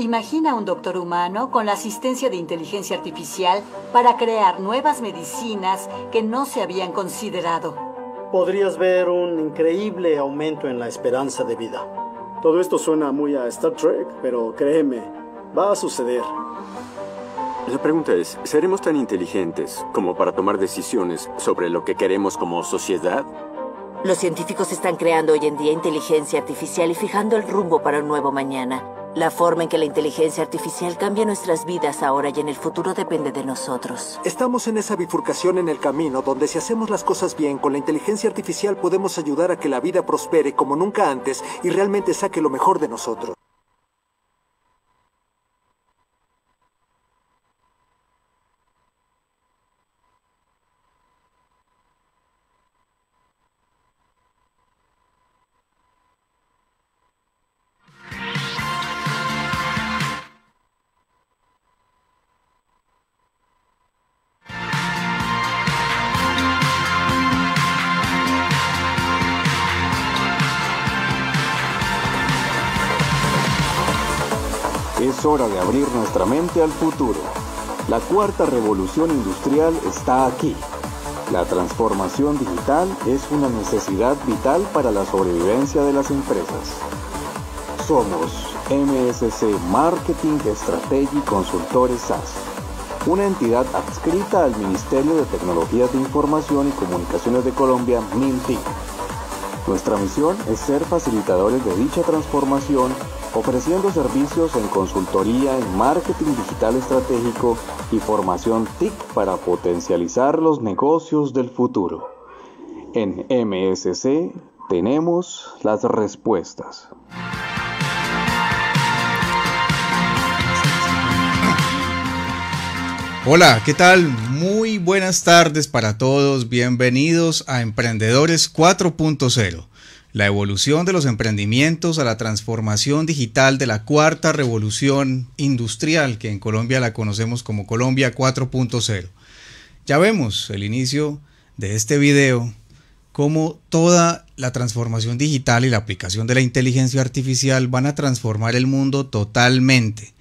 Imagina un doctor humano con la asistencia de inteligencia artificial para crear nuevas medicinas que no se habían considerado. Podrías ver un increíble aumento en la esperanza de vida. Todo esto suena muy a Star Trek, pero créeme, va a suceder. La pregunta es, ¿seremos tan inteligentes como para tomar decisiones sobre lo que queremos como sociedad? Los científicos están creando hoy en día inteligencia artificial y fijando el rumbo para un nuevo mañana. La forma en que la inteligencia artificial cambia nuestras vidas ahora y en el futuro depende de nosotros. Estamos en esa bifurcación en el camino donde si hacemos las cosas bien con la inteligencia artificial podemos ayudar a que la vida prospere como nunca antes y realmente saque lo mejor de nosotros. Es hora de abrir nuestra mente al futuro. La cuarta revolución industrial está aquí. La transformación digital es una necesidad vital para la sobrevivencia de las empresas. Somos MSC Marketing Strategy Consultores SAS, una entidad adscrita al Ministerio de Tecnologías de Información y Comunicaciones de Colombia, MINTIC. Nuestra misión es ser facilitadores de dicha transformación, ofreciendo servicios en consultoría, en marketing digital estratégico y formación TIC para potencializar los negocios del futuro. En MSC tenemos las respuestas. Hola, ¿qué tal? Muy buenas tardes para todos. Bienvenidos a Emprendedores 4.0, la evolución de los emprendimientos a la transformación digital de la cuarta revolución industrial que en Colombia la conocemos como Colombia 4.0. Ya vemos el inicio de este video cómo toda la transformación digital y la aplicación de la inteligencia artificial van a transformar el mundo totalmente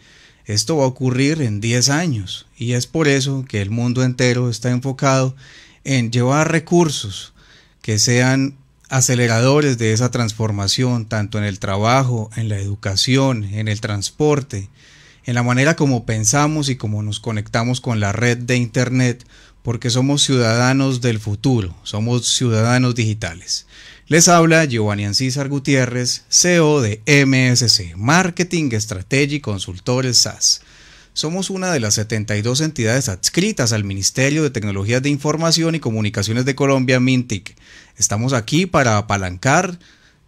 esto va a ocurrir en 10 años y es por eso que el mundo entero está enfocado en llevar recursos que sean aceleradores de esa transformación, tanto en el trabajo, en la educación, en el transporte, en la manera como pensamos y como nos conectamos con la red de Internet, porque somos ciudadanos del futuro, somos ciudadanos digitales. Les habla Giovanni Ancísar Gutiérrez, CEO de MSC, Marketing Strategy y Consultores SAS. Somos una de las 72 entidades adscritas al Ministerio de Tecnologías de Información y Comunicaciones de Colombia, MINTIC. Estamos aquí para apalancar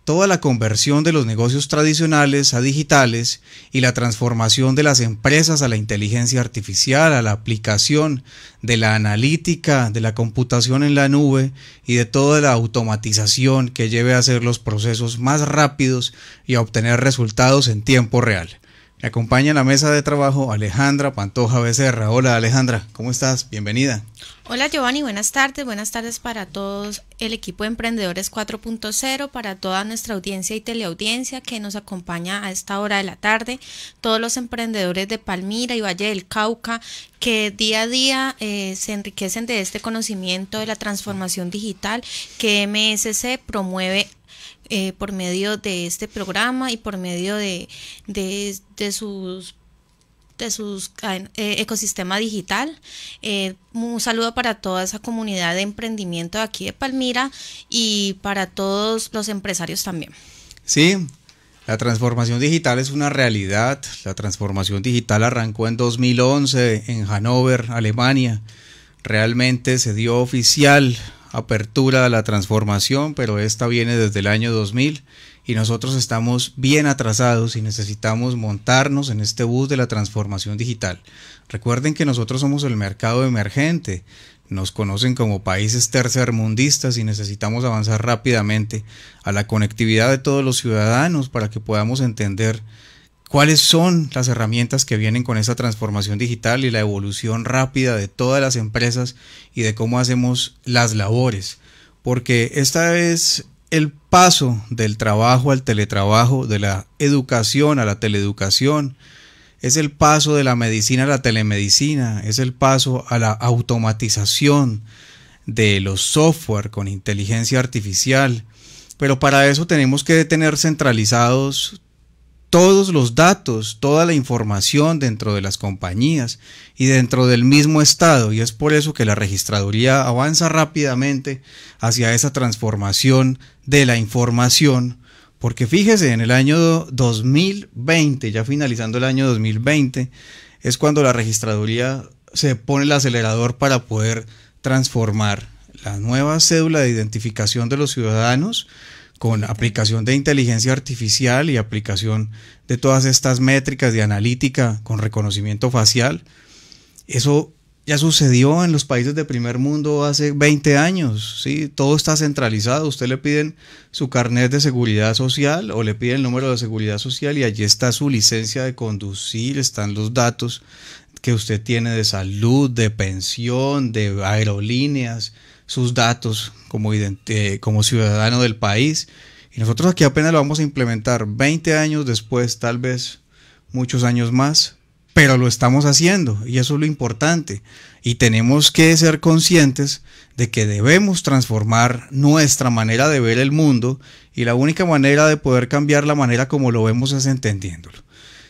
toda la conversión de los negocios tradicionales a digitales y la transformación de las empresas a la inteligencia artificial, a la aplicación de la analítica, de la computación en la nube y de toda la automatización que lleve a hacer los procesos más rápidos y a obtener resultados en tiempo real acompaña en la mesa de trabajo Alejandra Pantoja Becerra. Hola Alejandra, ¿cómo estás? Bienvenida. Hola Giovanni, buenas tardes. Buenas tardes para todos el equipo de Emprendedores 4.0, para toda nuestra audiencia y teleaudiencia que nos acompaña a esta hora de la tarde, todos los emprendedores de Palmira y Valle del Cauca que día a día eh, se enriquecen de este conocimiento de la transformación digital que MSC promueve eh, por medio de este programa y por medio de, de, sus de ah, eh, ecosistema digital. Eh, un saludo para toda esa comunidad de emprendimiento de aquí de Palmira y para todos los empresarios también. Sí, la transformación digital es una realidad. La transformación digital arrancó en 2011 en Hannover, Alemania. Realmente se dio oficial apertura a la transformación, pero esta viene desde el año 2000 y nosotros estamos bien atrasados y necesitamos montarnos en este bus de la transformación digital. Recuerden que nosotros somos el mercado emergente, nos conocen como países tercermundistas y necesitamos avanzar rápidamente a la conectividad de todos los ciudadanos para que podamos entender ¿Cuáles son las herramientas que vienen con esa transformación digital y la evolución rápida de todas las empresas y de cómo hacemos las labores? Porque esta es el paso del trabajo al teletrabajo, de la educación a la teleeducación, es el paso de la medicina a la telemedicina, es el paso a la automatización de los software con inteligencia artificial. Pero para eso tenemos que tener centralizados todos los datos, toda la información dentro de las compañías y dentro del mismo Estado. Y es por eso que la registraduría avanza rápidamente hacia esa transformación de la información. Porque fíjese, en el año 2020, ya finalizando el año 2020, es cuando la registraduría se pone el acelerador para poder transformar la nueva cédula de identificación de los ciudadanos con aplicación de inteligencia artificial y aplicación de todas estas métricas de analítica con reconocimiento facial. Eso ya sucedió en los países de primer mundo hace 20 años, ¿sí? Todo está centralizado, usted le piden su carnet de seguridad social o le piden el número de seguridad social y allí está su licencia de conducir, están los datos que usted tiene de salud, de pensión, de aerolíneas, sus datos eh, como, ciudadano del país. Y nosotros aquí apenas lo vamos a implementar 20 años después, tal vez muchos años más, pero lo estamos haciendo y eso es lo importante. Y tenemos que ser conscientes de que debemos transformar nuestra manera de ver el mundo y la única manera de poder cambiar la manera como lo vemos es entendiéndolo.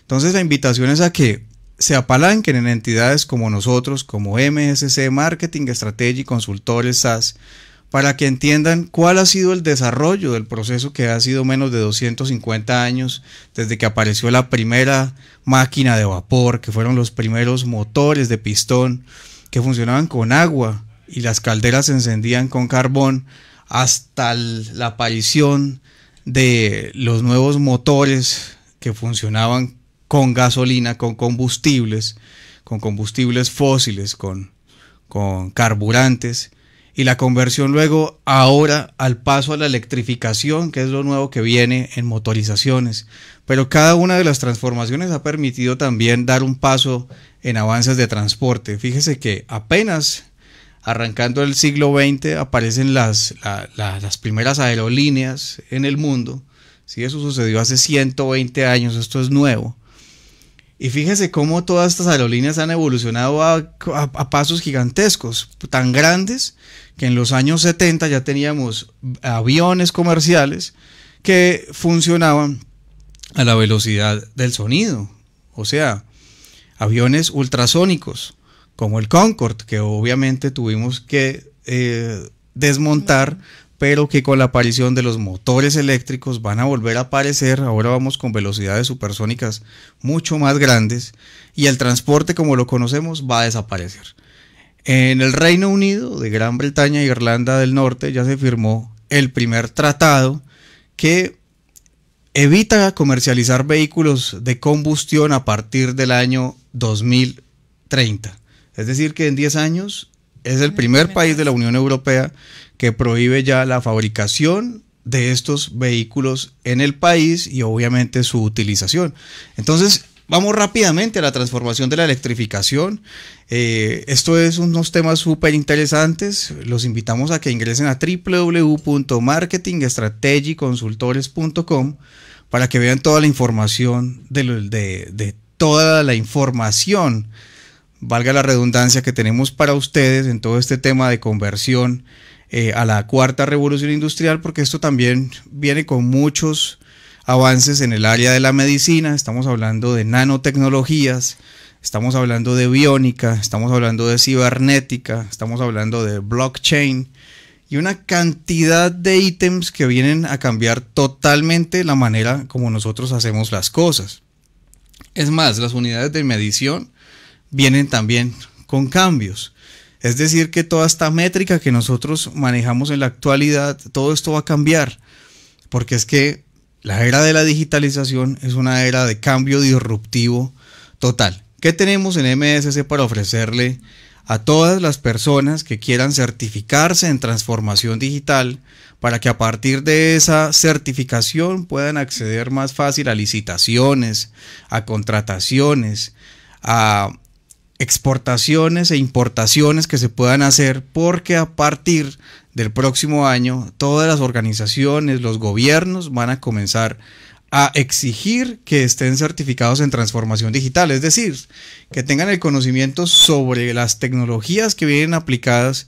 Entonces la invitación es a que se apalanquen en entidades como nosotros, como MSC Marketing Strategy Consultores SAS, para que entiendan cuál ha sido el desarrollo del proceso que ha sido menos de 250 años desde que apareció la primera máquina de vapor, que fueron los primeros motores de pistón que funcionaban con agua y las calderas se encendían con carbón, hasta la aparición de los nuevos motores que funcionaban con gasolina, con combustibles, con combustibles fósiles, con, con carburantes y la conversión luego ahora al paso a la electrificación, que es lo nuevo que viene en motorizaciones. Pero cada una de las transformaciones ha permitido también dar un paso en avances de transporte. Fíjese que apenas arrancando el siglo XX aparecen las, las primeras aerolíneas en el mundo. Si eso sucedió hace 120 años, esto es nuevo. Y fíjese cómo todas estas aerolíneas han evolucionado a, pasos gigantescos, tan grandes que en los años 70 ya teníamos aviones comerciales que funcionaban a la velocidad del sonido. O sea, aviones ultrasónicos, como el Concorde, que obviamente tuvimos que eh, desmontar pero que con la aparición de los motores eléctricos van a volver a aparecer. Ahora vamos con velocidades supersónicas mucho más grandes y el transporte como lo conocemos va a desaparecer. En el Reino Unido, de Gran Bretaña e Irlanda del Norte ya se firmó el primer tratado que evita comercializar vehículos de combustión a partir del año 2030. Es decir, que en 10 años es el primer país de la Unión Europea que prohíbe ya la fabricación de estos vehículos en el país y obviamente su utilización. Entonces, vamos rápidamente a la transformación de la electrificación. Eh, esto es unos temas súper interesantes. Los invitamos a que ingresen a www.marketingstrategiconsultores.com para que vean toda la información de toda la información, valga la redundancia, que tenemos para ustedes en todo este tema de conversión eh, a la cuarta revolución industrial, porque esto también viene con muchos avances en el área de la medicina, estamos hablando de nanotecnologías, estamos hablando de biónica, estamos hablando de cibernética, estamos hablando de blockchain y una cantidad de ítems que vienen a cambiar totalmente la manera como nosotros hacemos las cosas. Es más, las unidades de medición vienen también con cambios. Es decir, que toda esta métrica que nosotros manejamos en la actualidad, todo esto va a cambiar, porque es que la era de la digitalización es una era de cambio disruptivo total. ¿Qué tenemos en MSC para ofrecerle a todas las personas que quieran certificarse en transformación digital para que a partir de esa certificación puedan acceder más fácil a licitaciones, a contrataciones, a exportaciones e importaciones que se puedan hacer porque a partir del próximo año todas las organizaciones, los gobiernos van a comenzar a exigir que estén certificados en transformación digital, es decir, que tengan el conocimiento sobre las tecnologías que vienen aplicadas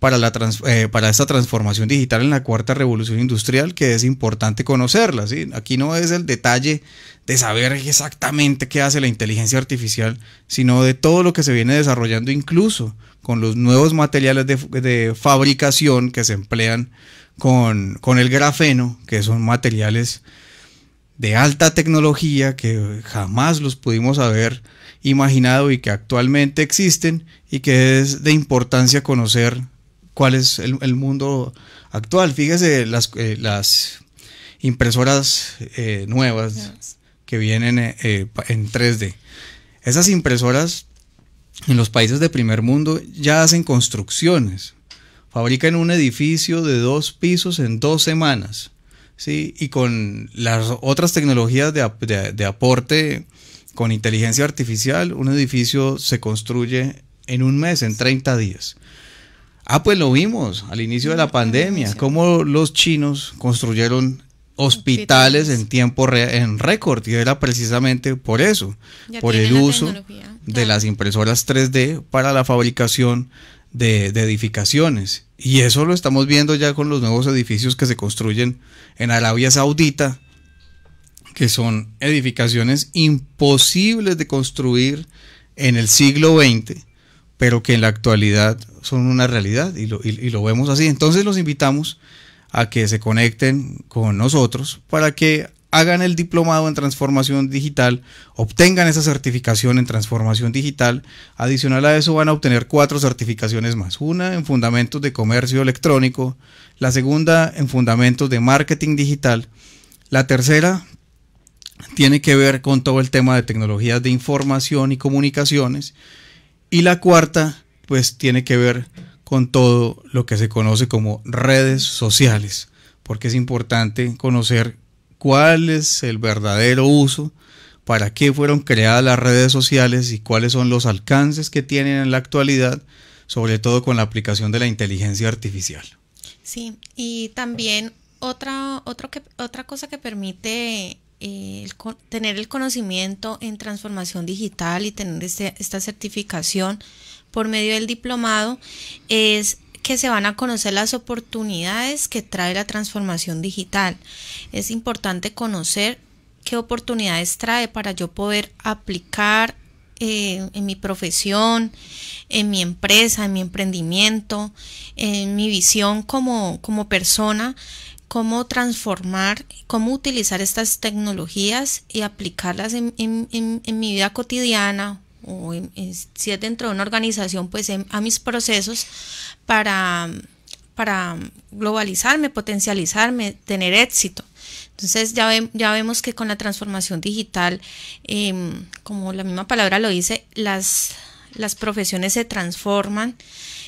para, la eh, para esta transformación digital en la cuarta revolución industrial que es importante conocerla. Aquí no es el detalle de saber exactamente qué hace la inteligencia artificial, sino de todo lo que se viene desarrollando incluso con los nuevos materiales de, fabricación que se emplean con, con el grafeno, que son materiales de alta tecnología que jamás los pudimos haber imaginado y que actualmente existen y que es de importancia conocer cuál es el, mundo actual. Fíjese las, eh, impresoras eh, nuevas que vienen eh, en 3D. Esas impresoras en los países de primer mundo ya hacen construcciones. Fabrican un edificio de dos pisos en dos semanas. ¿sí? Y con las otras tecnologías de, de aporte con inteligencia artificial, un edificio se construye en un mes, en 30 días. Ah, pues lo vimos al inicio de la pandemia, cómo los chinos construyeron hospitales en tiempo en récord y era precisamente por eso, por el uso de las impresoras 3D para la fabricación de, edificaciones. Y eso lo estamos viendo ya con los nuevos edificios que se construyen en Arabia Saudita, que son edificaciones imposibles de construir en el siglo XX, pero que en la actualidad son una realidad y lo, vemos así. Entonces los invitamos a que se conecten con nosotros para que hagan el diplomado en transformación digital, obtengan esa certificación en transformación digital. Adicional a eso van a obtener cuatro certificaciones más. Una en fundamentos de comercio electrónico, la segunda en fundamentos de marketing digital, la tercera tiene que ver con todo el tema de tecnologías de información y comunicaciones y la cuarta pues tiene que ver con todo lo que se conoce como redes sociales, porque es importante conocer cuál es el verdadero uso, para qué fueron creadas las redes sociales y cuáles son los alcances que tienen en la actualidad, sobre todo con la aplicación de la inteligencia artificial. Sí, y también otra, otra cosa que permite eh, tener el conocimiento en transformación digital y tener este, esta certificación por medio del diplomado es que se van a conocer las oportunidades que trae la transformación digital. Es importante conocer qué oportunidades trae para yo poder aplicar eh, en mi profesión, en mi empresa, en mi emprendimiento, en mi visión como, persona, cómo transformar, cómo utilizar estas tecnologías y aplicarlas en mi vida cotidiana o si es dentro de una organización, pues em, a mis procesos para, para globalizarme, potencializarme, tener éxito. Entonces ya, ya vemos que con la transformación digital, em, como la misma palabra lo dice, las, las profesiones se transforman,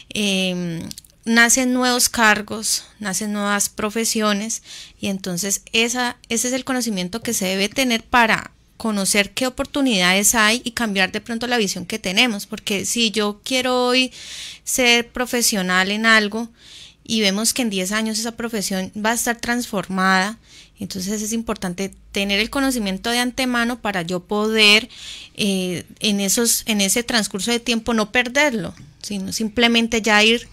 em, nacen nuevos cargos, nacen nuevas profesiones y entonces esa, ese es el conocimiento que se debe tener para conocer qué oportunidades hay y cambiar de pronto la visión que tenemos, porque si yo quiero hoy ser profesional en algo y vemos que en 10 años esa profesión va a estar transformada, entonces es importante tener el conocimiento de antemano para yo poder eh, en, esos, en ese transcurso de tiempo no perderlo, sino simplemente ya ir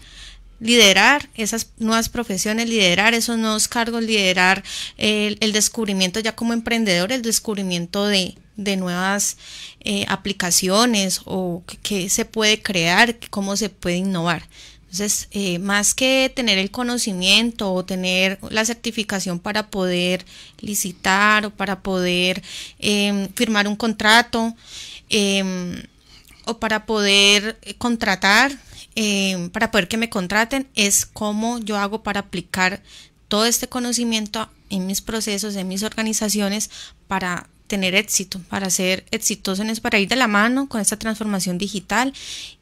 liderar esas nuevas profesiones, liderar esos nuevos cargos, liderar el, descubrimiento ya como emprendedor, el descubrimiento de, de nuevas eh, aplicaciones o qué se puede crear, cómo se puede innovar. Entonces, eh, más que tener el conocimiento o tener la certificación para poder licitar o para poder em, firmar un contrato em, o para poder eh, contratar, Em, para poder que me contraten es cómo yo hago para aplicar todo este conocimiento en mis procesos, en mis organizaciones para tener éxito, para ser exitosos en para ir de la mano con esta transformación digital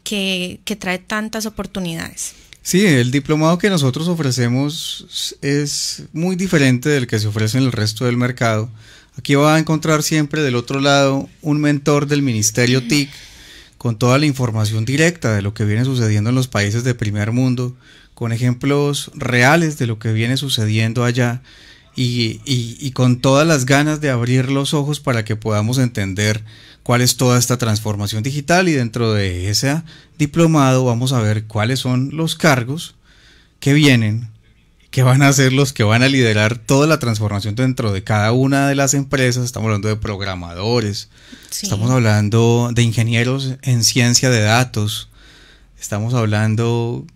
que, que trae tantas oportunidades. Sí, el diplomado que nosotros ofrecemos es muy diferente del que se ofrece en el resto del mercado. Aquí va a encontrar siempre del otro lado un mentor del Ministerio TIC con toda la información directa de lo que viene sucediendo en los países de primer mundo, con ejemplos reales de lo que viene sucediendo allá y, y, con todas las ganas de abrir los ojos para que podamos entender cuál es toda esta transformación digital y dentro de ese diplomado vamos a ver cuáles son los cargos que vienen que van a ser los que van a liderar toda la transformación dentro de cada una de las empresas. Estamos hablando de programadores, estamos hablando de ingenieros en ciencia de datos, estamos hablando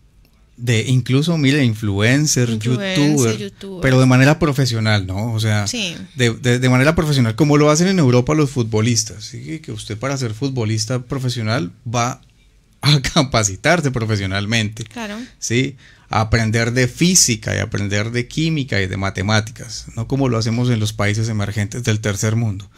de incluso, mire, influencers youtubers pero de manera profesional, ¿no? O sea, de, de, manera profesional, como lo hacen en Europa los futbolistas, que usted para ser futbolista profesional va a capacitarse profesionalmente. Claro. Sí aprender de física y aprender de química y de matemáticas, no como lo hacemos en los países emergentes del tercer mundo.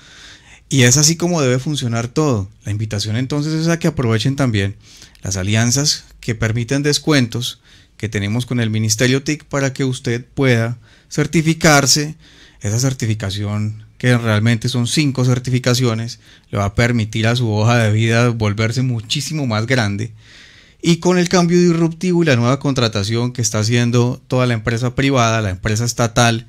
Y es así como debe funcionar todo. La invitación entonces es a que aprovechen también las alianzas que permiten descuentos que tenemos con el Ministerio TIC para que usted pueda certificarse. Esa certificación, que realmente son cinco certificaciones, le va a permitir a su hoja de vida volverse muchísimo más grande y con el cambio disruptivo y la nueva contratación que está haciendo toda la empresa privada, la empresa estatal,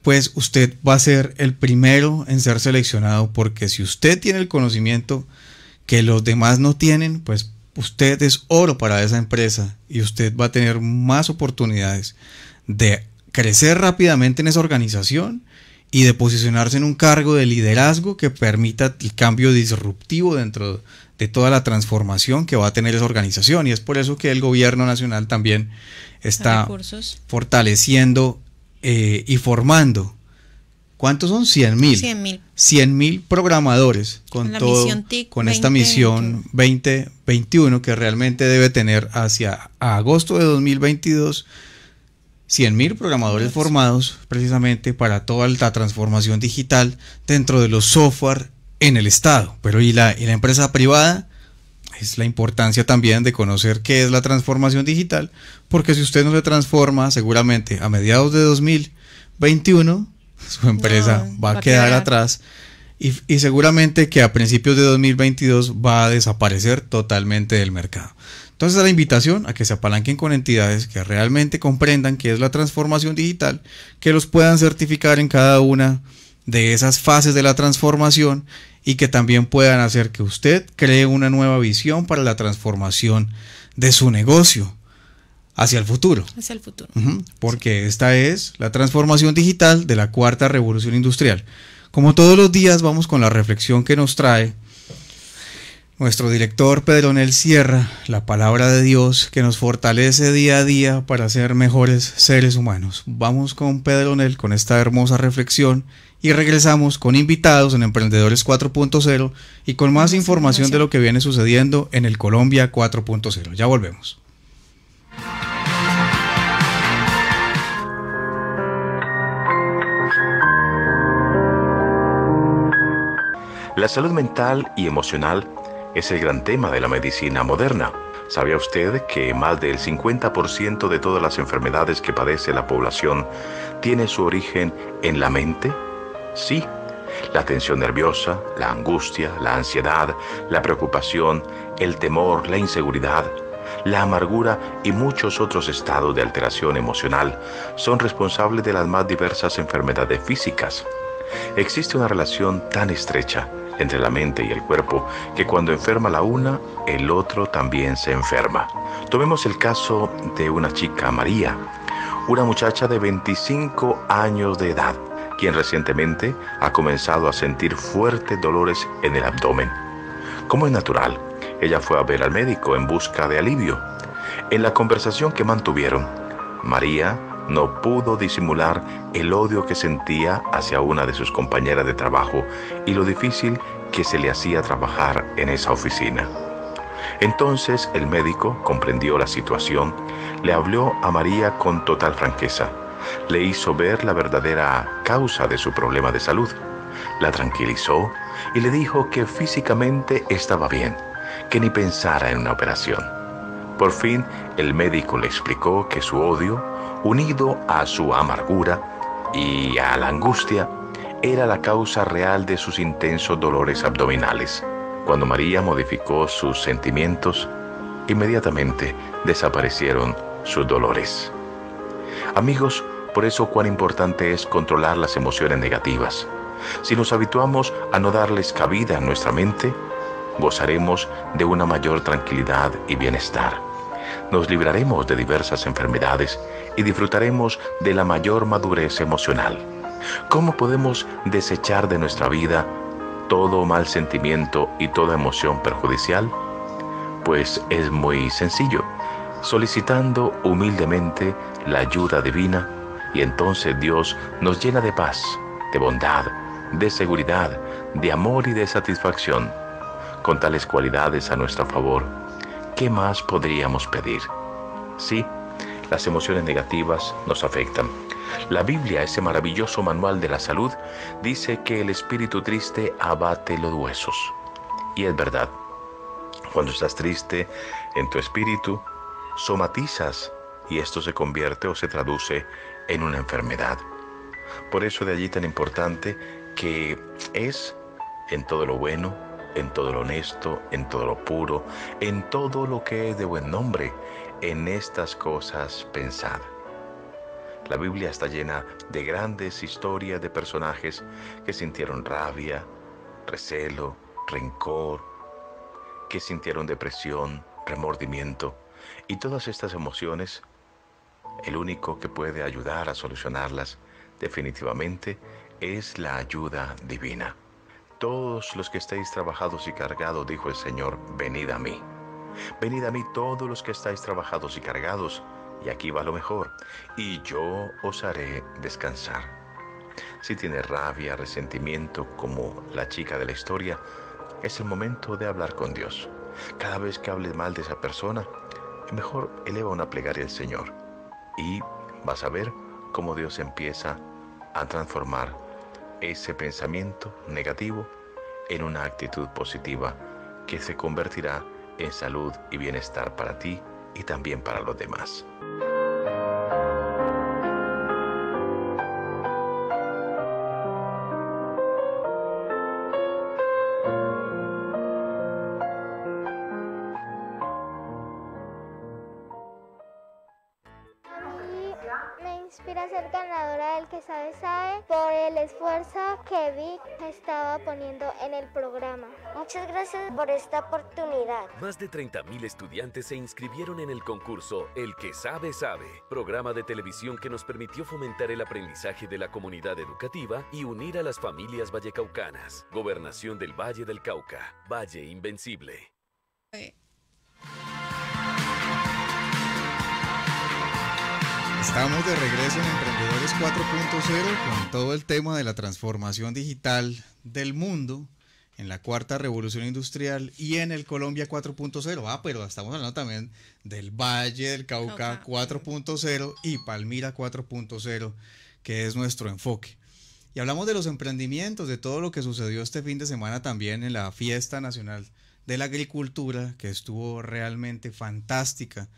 pues usted va a ser el primero en ser seleccionado porque si usted tiene el conocimiento que los demás no tienen, pues usted es oro para esa empresa y usted va a tener más oportunidades de crecer rápidamente en esa organización y de posicionarse en un cargo de liderazgo que permita el cambio disruptivo dentro de toda la transformación que va a tener esa organización y es por eso que el gobierno nacional también está fortaleciendo eh, y formando. ¿Cuántos son? 100 mil. 100 mil. programadores con, con esta misión 2021 que realmente debe tener hacia agosto de 2022 mil programadores formados precisamente para toda la transformación digital dentro de los software en el Estado. Pero y la, y la empresa privada es la importancia también de conocer qué es la transformación digital, porque si usted no se transforma, seguramente a mediados de 2021 su empresa va, a, quedar atrás y, y, seguramente que a principios de 2022 va a desaparecer totalmente del mercado. Entonces la invitación a que se apalanquen con entidades que realmente comprendan qué es la transformación digital, que los puedan certificar en cada una de esas fases de la transformación y que también puedan hacer que usted cree una nueva visión para la transformación de su negocio hacia el futuro. Hacia el futuro. porque esta es la transformación digital de la cuarta revolución industrial. Como todos los días vamos con la reflexión que nos trae nuestro director Pedro Nel Sierra, la palabra de Dios que nos fortalece día a día para ser mejores seres humanos. Vamos con Pedro Nel con esta hermosa reflexión y regresamos con invitados en Emprendedores 4.0 y con más información de lo que viene sucediendo en el Colombia 4.0. Ya volvemos. La salud mental y emocional es el gran tema de la medicina moderna. ¿Sabía usted que más del 50% de todas las enfermedades que padece la población tiene su origen en la mente? Sí, la tensión nerviosa, la angustia, la ansiedad, la preocupación, el temor, la inseguridad, la amargura y muchos otros estados de alteración emocional son responsables de las más diversas enfermedades físicas. Existe una relación tan estrecha entre la mente y el cuerpo que cuando enferma la una, el otro también se enferma. Tomemos el caso de una chica, María, una muchacha de 25 años de edad quien recientemente ha comenzado a sentir fuertes dolores en el abdomen. Como es natural, ella fue a ver al médico en busca de alivio. En la conversación que mantuvieron, María no pudo disimular el odio que sentía hacia una de sus compañeras de trabajo y lo difícil que se le hacía trabajar en esa oficina. Entonces el médico comprendió la situación, le habló a María con total franqueza le hizo ver la verdadera causa de su problema de salud. La tranquilizó y le dijo que físicamente estaba bien, que ni pensara en una operación. Por fin, el médico le explicó que su odio, unido a su amargura y a la angustia, era la causa real de sus intensos dolores abdominales. Cuando María modificó sus sentimientos, inmediatamente desaparecieron sus dolores. Amigos, por eso cuán importante es controlar las emociones negativas. Si nos habituamos a no darles cabida en nuestra mente, gozaremos de una mayor tranquilidad y bienestar. Nos libraremos de diversas enfermedades y disfrutaremos de la mayor madurez emocional. ¿Cómo podemos desechar de nuestra vida todo mal sentimiento y toda emoción perjudicial? Pues es muy sencillo, solicitando humildemente la ayuda divina y entonces Dios nos llena de paz, de bondad, de seguridad, de amor y de satisfacción. Con tales cualidades a nuestro favor, ¿qué más podríamos pedir? Sí, las emociones negativas nos afectan. La Biblia, ese maravilloso manual de la salud, dice que el espíritu triste abate los huesos. Y es verdad, cuando estás triste en tu espíritu, somatizas y esto se convierte o se traduce en una enfermedad. Por eso de allí tan importante que es en todo lo bueno, en todo lo honesto, en todo lo puro, en todo lo que es de buen nombre, en estas cosas pensad. La Biblia está llena de grandes historias de personajes que sintieron rabia, recelo, rencor, que sintieron depresión, remordimiento, y todas estas emociones el único que puede ayudar a solucionarlas definitivamente es la ayuda divina. Todos los que estéis trabajados y cargados, dijo el Señor, venid a mí. Venid a mí todos los que estáis trabajados y cargados, y aquí va lo mejor, y yo os haré descansar. Si tiene rabia, resentimiento, como la chica de la historia, es el momento de hablar con Dios. Cada vez que hables mal de esa persona, mejor eleva una plegaria al Señor y vas a ver cómo Dios empieza a transformar ese pensamiento negativo en una actitud positiva que se convertirá en salud y bienestar para ti y también para los demás. El que sabe sabe por el esfuerzo que Vic estaba poniendo en el programa. Muchas gracias por esta oportunidad. Más de 30.000 estudiantes se inscribieron en el concurso El que sabe sabe, programa de televisión que nos permitió fomentar el aprendizaje de la comunidad educativa y unir a las familias vallecaucanas. Gobernación del Valle del Cauca, Valle Invencible. Eh, Estamos de regreso en Emprendedores 4.0 con todo el tema de la transformación digital del mundo en la cuarta revolución industrial y en el Colombia 4.0. Ah, pero estamos hablando también del Valle del Cauca, 4.0 y Palmira 4.0, que es nuestro enfoque. Y hablamos de los emprendimientos, de todo lo que sucedió este fin de semana también en la Fiesta Nacional de la agricultura, que estuvo realmente fantástica.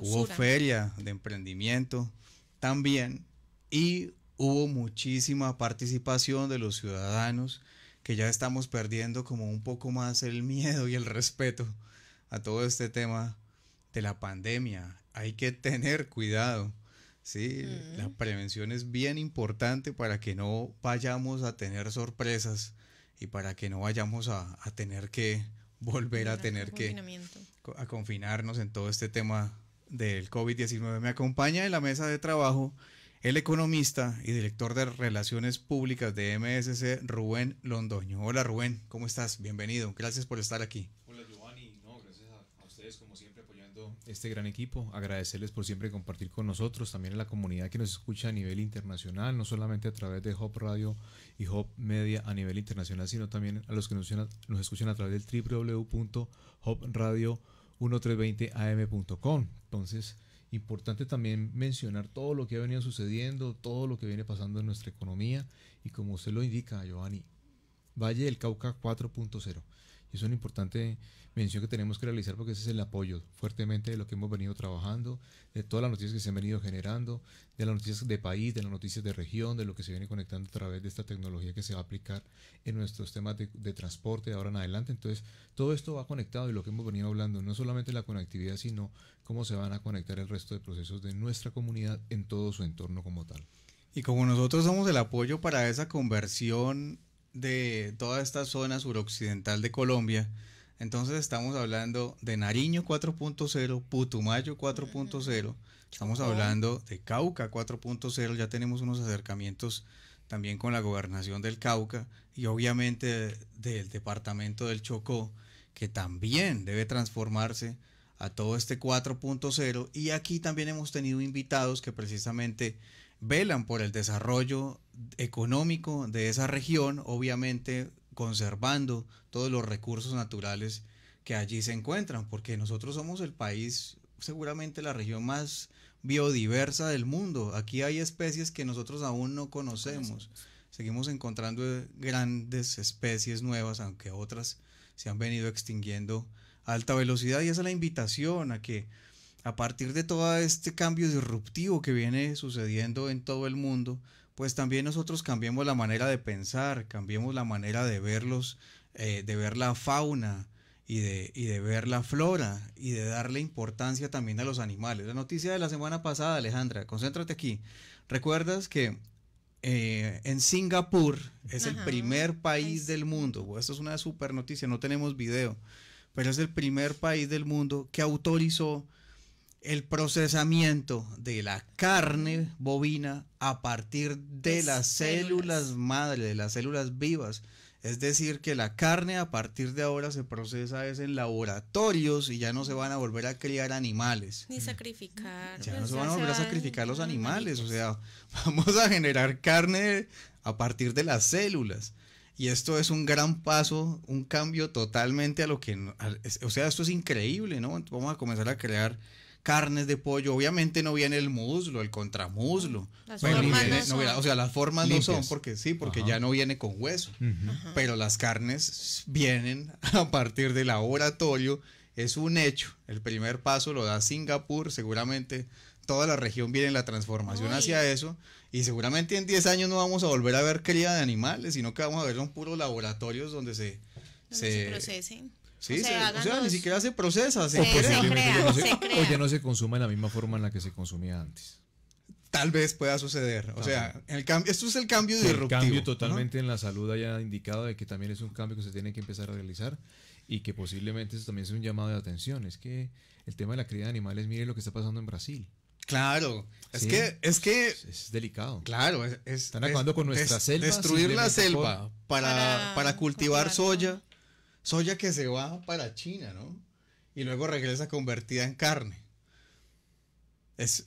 Hubo feria de emprendimiento también y hubo muchísima participación de los ciudadanos que ya estamos perdiendo como un poco más el miedo y el respeto a todo este tema de la pandemia. Hay que tener cuidado. Sí, la prevención es bien importante para que no vayamos a tener sorpresas y para que no vayamos a, a tener que volver a tener que a confinarnos en todo este tema del COVID-19. Me acompaña en la mesa de trabajo el economista y director de Relaciones Públicas de MSC, Rubén Londoño. Hola Rubén, ¿cómo estás? Bienvenido. Gracias por estar aquí este gran equipo, agradecerles por siempre compartir con nosotros, también a la comunidad que nos escucha a nivel internacional, no solamente a través de Hop Radio y Hop Media a nivel internacional, sino también a los que nos, escuchan a través del www.hopradio1320am.com. Entonces, importante también mencionar todo lo que ha venido sucediendo, todo lo que viene pasando en nuestra economía y como usted lo indica, Giovanni, Valle del Cauca 4.0. Y es una importante mención que tenemos que realizar porque ese es el apoyo fuertemente de lo que hemos venido trabajando, de todas las noticias que se han venido generando, de las noticias de país, de las noticias de región, de lo que se viene conectando a través de esta tecnología que se va a aplicar en nuestros temas de, transporte de ahora en adelante. Entonces, todo esto va conectado y lo que hemos venido hablando, no solamente la conectividad, sino cómo se van a conectar el resto de procesos de nuestra comunidad en todo su entorno como tal. Y como nosotros somos el apoyo para esa conversión de toda esta zona suroccidental de Colombia. Entonces estamos hablando de Nariño 4.0, Putumayo 4.0, estamos hablando de Cauca 4.0, ya tenemos unos acercamientos también con la gobernación del Cauca y obviamente del departamento del Chocó, que también debe transformarse a todo este 4.0. Y aquí también hemos tenido invitados que precisamente velan por el desarrollo económico de esa región, obviamente conservando todos los recursos naturales que allí se encuentran, porque nosotros somos el país, seguramente la región más biodiversa del mundo. Aquí hay especies que nosotros aún no conocemos. Seguimos encontrando grandes especies nuevas, aunque otras se han venido extinguiendo a alta velocidad. Y esa es la invitación a que a partir de todo este cambio disruptivo que viene sucediendo en todo el mundo, pues también nosotros cambiemos la manera de pensar, cambiemos la manera de verlos, eh, de ver la fauna y de, de ver la flora y de darle importancia también a los animales. La noticia de la semana pasada, Alejandra, concéntrate aquí. ¿Recuerdas que eh, en Singapur es el primer país del mundo? Esto es una super noticia, no tenemos video, pero es el primer país del mundo que autorizó el procesamiento de la carne bovina a partir de las células. madre, de las células vivas. Es decir, que la carne a partir de ahora se procesa es en laboratorios y ya no se van a volver a criar animales. Ni sacrificar. Ya pues no se van a volver a sacrificar los animales. O sea, vamos a generar carne a partir de las células. Y esto es un gran paso, un cambio totalmente a lo que... o sea, esto es increíble, ¿no? Vamos a comenzar a crear carnes de pollo, obviamente no viene el muslo, el contramuslo. Las pues, formas no o sea, las formas no son porque sí, porque ya no viene con hueso. Pero las carnes vienen a partir del laboratorio, es un hecho. El primer paso lo da Singapur, seguramente toda la región viene la transformación hacia eso y seguramente en 10 años no vamos a volver a ver cría de animales, sino que vamos a ver son puros laboratorios donde se, donde se procesen Sí, o sea, ni siquiera se procesa, se, se, O ya no se consume de la misma forma en la que se consumía antes. Tal vez pueda suceder. O sea, esto es el cambio de disruptivo. El cambio totalmente en la salud haya indicado de que también es un cambio que se tiene que empezar a realizar y que posiblemente también es un llamado de atención. Es que el tema de la cría de animales, mire lo que está pasando en Brasil. Claro, es que es que es, delicado. Claro, están acabando con nuestra selva. Destruir la selva para, para cultivar soya Soya que se va para China, ¿no? Y luego regresa convertida en carne. Es,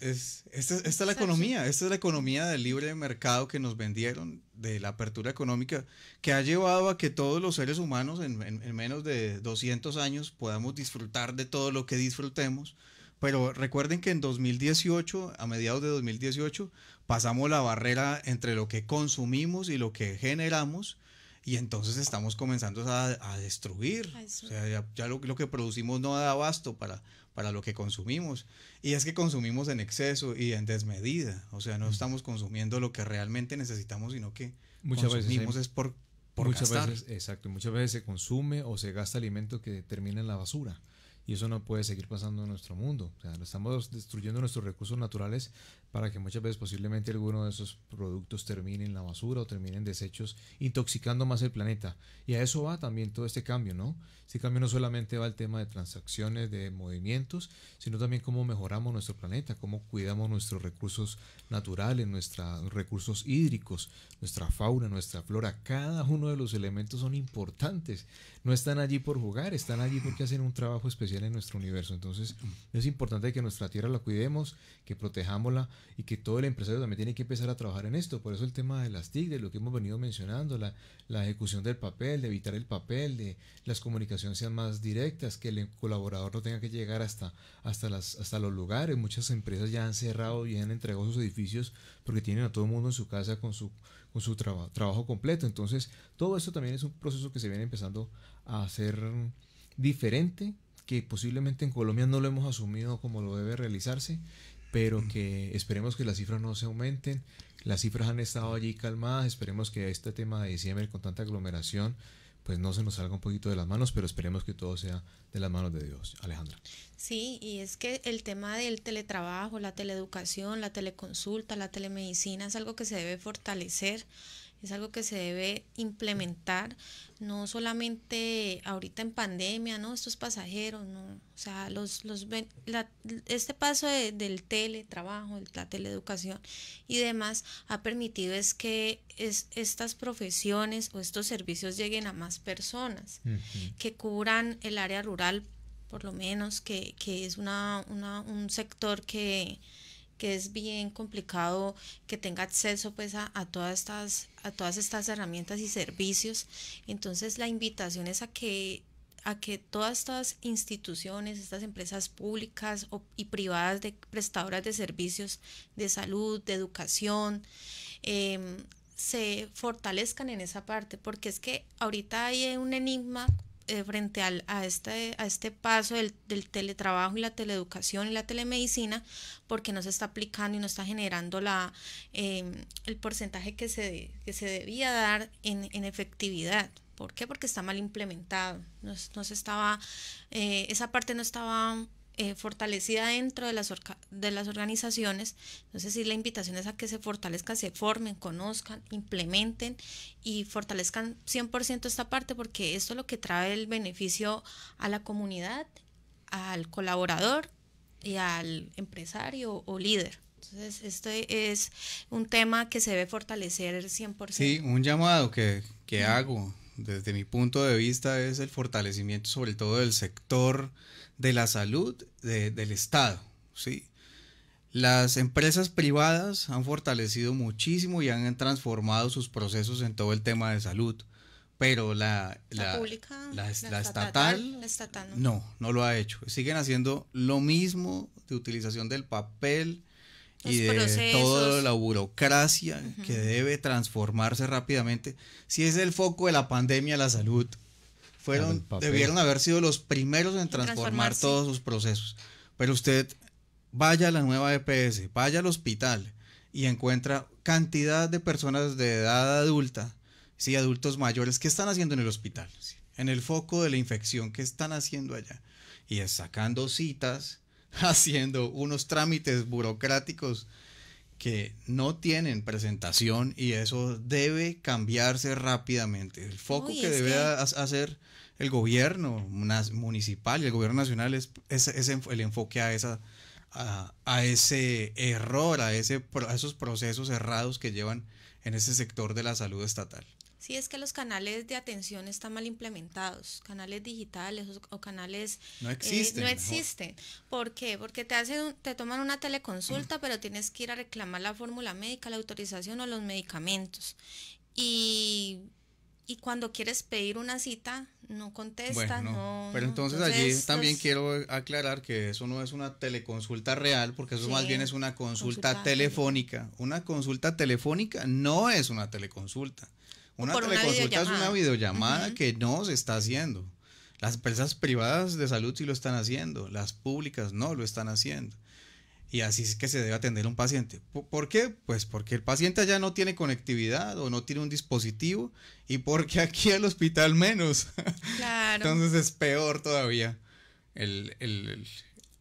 esta, es la economía, esta es la economía del libre mercado que nos vendieron, de la apertura económica, que ha llevado a que todos los seres humanos en, en menos de 200 años podamos disfrutar de todo lo que disfrutemos. Pero recuerden que en 2018, a mediados de 2018, pasamos la barrera entre lo que consumimos y lo que generamos y entonces estamos comenzando a, destruir. O sea, ya, lo, que producimos no da abasto para, para lo que consumimos. Y es que consumimos en exceso y en desmedida. O sea, no mm. estamos consumiendo lo que realmente necesitamos, sino que muchas consumimos veces, es por, por muchas gastar. Veces, exacto, muchas veces se consume o se gasta alimento que termina en la basura. Y eso no puede seguir pasando en nuestro mundo. O sea, estamos destruyendo nuestros recursos naturales para que muchas veces posiblemente alguno de esos productos termine en la basura o terminen desechos, intoxicando más el planeta. Y a eso va también todo este cambio, ¿no? Este cambio no solamente va al tema de transacciones, de movimientos, sino también cómo mejoramos nuestro planeta, cómo cuidamos nuestros recursos naturales, nuestros recursos hídricos, nuestra fauna, nuestra flora. Cada uno de los elementos son importantes. No están allí por jugar, están allí porque hacen un trabajo especial en nuestro universo. Entonces es importante que nuestra tierra la cuidemos, que protejámosla y que todo el empresario también tiene que empezar a trabajar en esto. Por eso el tema de las TIC, de lo que hemos venido mencionando, la, la ejecución del papel, de evitar el papel, de las comunicaciones sean más directas, que el colaborador no tenga que llegar hasta, hasta, las, hasta los lugares. Muchas empresas ya han cerrado y han entregado sus edificios porque tienen a todo el mundo en su casa con su, con su trabajo completo. Entonces, todo esto también es un proceso que se viene empezando a hacer diferente que posiblemente en Colombia no lo hemos asumido como lo debe realizarse pero que esperemos que las cifras no se aumenten. Las cifras han estado allí calmadas, esperemos que este tema de diciembre con tanta aglomeración pues no se nos salga un poquito de las manos, pero esperemos que todo sea de las manos de Dios. Alejandra. Sí, y es que el tema del teletrabajo, la teleeducación, la teleconsulta, la telemedicina es algo que se debe fortalecer es algo que se debe implementar, no solamente ahorita en pandemia, ¿no? Estos pasajeros, ¿no? O sea, los, los, este paso del teletrabajo, la teleeducación y demás ha permitido es que es, estas profesiones o estos servicios lleguen a más personas, que cubran el área rural, por lo menos, que, es una, un sector que que es bien complicado que tenga acceso pues a, todas estas a todas estas herramientas y servicios entonces la invitación es a que a que todas estas instituciones, estas empresas públicas y privadas de prestadoras de servicios de salud, de educación, em, se fortalezcan en esa parte, porque es que ahorita hay un enigma eh, frente al, a, este, a este paso del, del, teletrabajo y la teleeducación y la telemedicina porque no se está aplicando y no está generando la, em, el porcentaje que se, que se debía dar en, en efectividad. ¿Por qué? Porque está mal implementado. estaba, eh, esa parte no estaba eh, fortalecida dentro de las, de las organizaciones. Entonces, sí, la invitación es a que se fortalezcan, se formen, conozcan, implementen y fortalezcan 100% esta parte porque esto es lo que trae el beneficio a la comunidad, al colaborador y al empresario o líder. Entonces, este es un tema que se debe fortalecer 100%. Sí, un llamado que, que hago desde mi punto de vista es el fortalecimiento sobre todo del sector de la salud del Estado. ¿sí? Las empresas privadas han fortalecido muchísimo y han transformado sus procesos en todo el tema de salud, pero la, la, pública, la, estatal, no. no. lo ha hecho. Siguen haciendo lo mismo de utilización del papel y de toda la burocracia que debe transformarse rápidamente. Si es el foco de la pandemia, la salud, fueron, debieron haber sido los primeros en transformar todos sus procesos. Pero usted vaya a la nueva EPS, vaya al hospital y encuentra cantidad de personas de edad adulta, sí, adultos mayores, que están haciendo en el hospital? En el foco de la infección, ¿qué están haciendo allá? Y es sacando citas, haciendo unos trámites burocráticos que no tienen presentación y eso debe cambiarse rápidamente. El foco que debe hacer el gobierno municipal y el gobierno nacional es, el enfoque a, esa, a, ese error, a, ese, a esos procesos errados que llevan en ese sector de la salud estatal. Sí, es que los canales de atención están mal implementados, canales digitales o, canales... No eh, existen. no existen. ¿Por qué? Porque te, hacen, te toman una teleconsulta, mm. pero tienes que ir a reclamar la fórmula médica, la autorización o los medicamentos. Y, cuando quieres pedir una cita, no contesta. pero entonces, allí también quiero aclarar que eso no es una teleconsulta real, porque eso más bien es una consulta telefónica. Una consulta telefónica no es una teleconsulta. Una teleconsulta es una videollamada que no se está haciendo. Las empresas privadas de salud sí lo están haciendo, las públicas no lo están haciendo. Y así es que se debe atender un paciente. ¿Por qué? Pues porque el paciente allá no tiene conectividad o no tiene un dispositivo y porque aquí al hospital menos. Entonces es peor todavía el,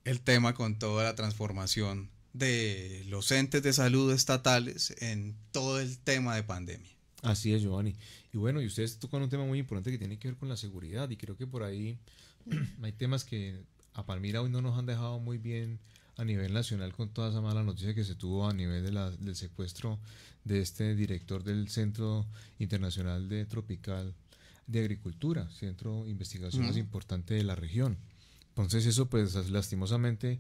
el tema con toda la transformación de los entes de salud estatales en todo el tema de pandemia. Así es, Giovanni. Y bueno, y ustedes tocan un tema muy importante que tiene que ver con la seguridad y creo que por ahí hay temas que a Palmira hoy no nos han dejado muy bien a nivel nacional con toda esa mala noticia que se tuvo a nivel del secuestro de este director del Centro Internacional de Tropical de Agricultura, centro de investigación más importante de la región. Entonces eso pues lastimosamente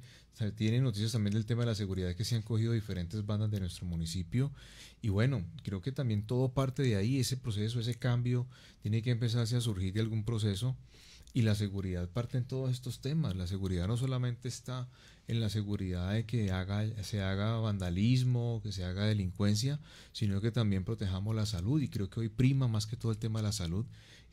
tiene noticias también del tema de la seguridad que se han cogido diferentes bandas de nuestro municipio y bueno, creo que también todo parte de ahí, ese proceso, ese cambio tiene que empezarse a surgir de algún proceso y la seguridad parte en todos estos temas, la seguridad no solamente está en la seguridad de que haga, se haga vandalismo, que se haga delincuencia, sino que también protejamos la salud y creo que hoy prima más que todo el tema de la salud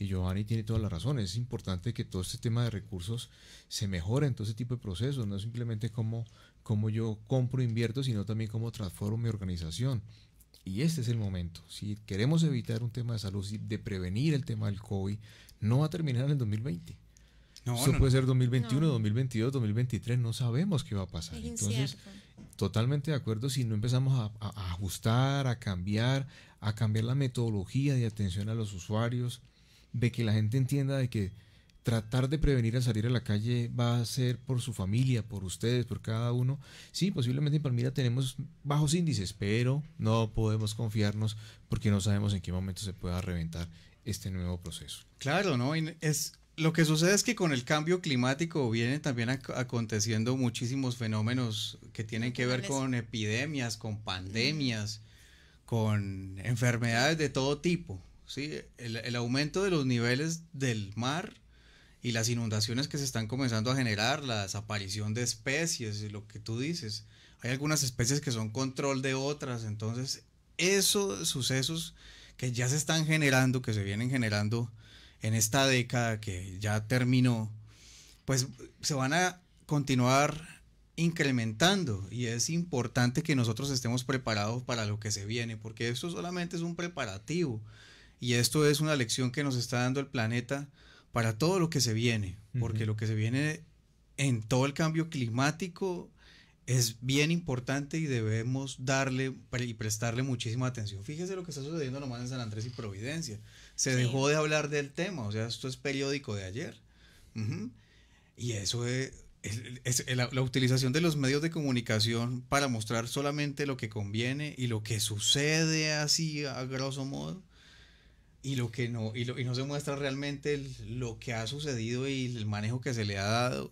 y Giovanni tiene toda la razón. Es importante que todo este tema de recursos se mejore en todo ese tipo de procesos. No simplemente cómo, como yo compro, e invierto, sino también cómo transformo mi organización. Y este es el momento. Si queremos evitar un tema de salud, de prevenir el tema del COVID, no va a terminar en el 2020. No, Eso puede ser 2021, 2022, 2023, no sabemos qué va a pasar. Entonces, totalmente de acuerdo si no empezamos a, a, ajustar, a cambiar, a cambiar la metodología de atención a los usuarios, de que la gente entienda de que tratar de prevenir al salir a la calle va a ser por su familia, por ustedes, por cada uno. Sí, posiblemente en Palmira tenemos bajos índices, pero no podemos confiarnos porque no sabemos en qué momento se pueda reventar este nuevo proceso. Claro, ¿no? Es, lo que sucede es que con el cambio climático vienen también aconteciendo muchísimos fenómenos que tienen que ver con epidemias, con pandemias, con enfermedades de todo tipo. ¿sí? El, aumento de los niveles del mar y las inundaciones que se están comenzando a generar, la desaparición de especies, lo que tú dices. Hay algunas especies que son control de otras, entonces esos sucesos que ya se están generando, que se vienen generando en esta década que ya terminó, pues se van a continuar incrementando y es importante que nosotros estemos preparados para lo que se viene, porque eso solamente es un preparativo. Y esto es una lección que nos está dando el planeta para todo lo que se viene, porque lo que se viene en todo el cambio climático es bien importante y debemos darle y prestarle muchísima atención. Fíjese lo que está sucediendo nomás en San Andrés y Providencia. Se dejó de hablar del tema, o sea, esto es periódico de ayer. Y eso es, la, la, utilización de los medios de comunicación para mostrar solamente lo que conviene y lo que sucede así a grosso modo y lo que no, y, no se muestra realmente lo que ha sucedido y el manejo que se le ha dado,